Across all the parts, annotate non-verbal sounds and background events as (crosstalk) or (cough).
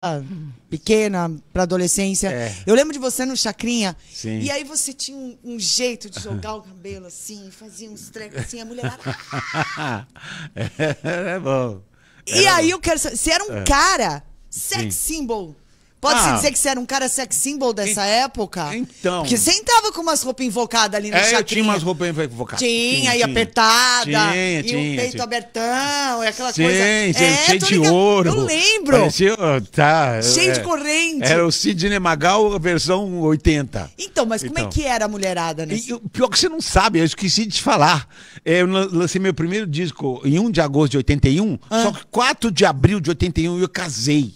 Ah, pequena, pra adolescência. É. Eu lembro de você no Chacrinha. Sim. E aí você tinha um, um jeito de jogar o cabelo assim, fazia uns trecos assim, a mulherada. (laughs) é, é bom. Era e aí bom. eu quero saber. Você era um é. cara, sex Sim. symbol. Pode-se ah, dizer que você era um cara sex symbol dessa época? Então. Porque você entrava com umas roupas invocadas ali no é, chacrinha. eu tinha umas roupas invocadas. Tinha, tinha e apertada. Tinha, e tinha. E um peito tinha. abertão, e aquela sim, coisa. Sim, é, cheio de ligado. ouro. Eu lembro. Parecia, tá. Cheio é, de corrente. Era o Sidney Magal versão 80. Então, mas como é então. é que era a mulherada, né? O Pior é que você não sabe, eu esqueci de te falar. É, eu lancei meu primeiro disco em 1 de agosto de 81, ah. só que 4 de abril de 81 eu casei.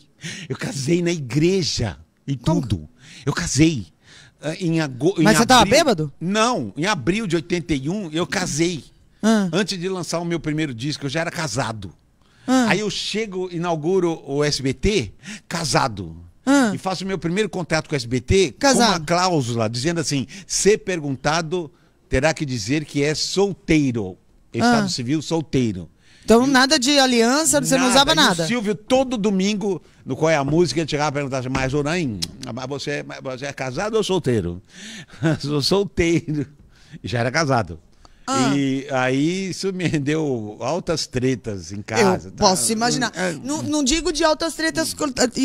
Eu casei na igreja e então, tudo. Eu casei. Ah, em agosto. Mas você tava bêbado? Não, em abril de 81 eu casei. Ah, Antes de lançar o meu primeiro disco, eu já era casado. ah, Aí eu chego, inauguro o SBT, casado. ah. E faço o meu primeiro contrato com o SBT com uma cláusula dizendo assim: ser perguntado terá que dizer que é solteiro, ah. Estado Ah. Civil solteiro. Então, nada de aliança, você nada. não usava nada. E o Silvio, todo domingo, no Qual é a Música, ele chegava e perguntava assim, mas, Orain, você, é, você é casado ou solteiro? (laughs) Sou solteiro. Já era casado. Ah. E aí isso me rendeu altas tretas em casa. Eu tá? Posso imaginar. É. não, não digo de altas tretas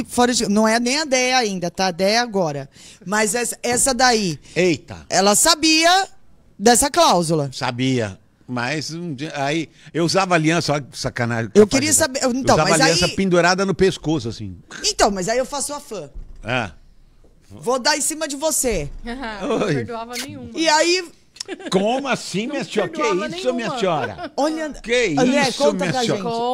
fora de, Não é nem a ideia ainda, tá? A ideia é agora. Mas essa, essa daí. Eita! Ela sabia dessa cláusula. Sabia. Mas um dia, aí eu usava aliança, olha que sacanagem. Eu tá queria saber. Então, eu usava mas aliança aí... pendurada no pescoço, assim. Então, mas aí eu faço a fã. Ah. Vou dar em cima de você. não perdoava nenhuma. E aí. Como assim, minha senhora? Que isso, nenhuma. minha senhora? Olha, que isso, Olha, conta minha senhora?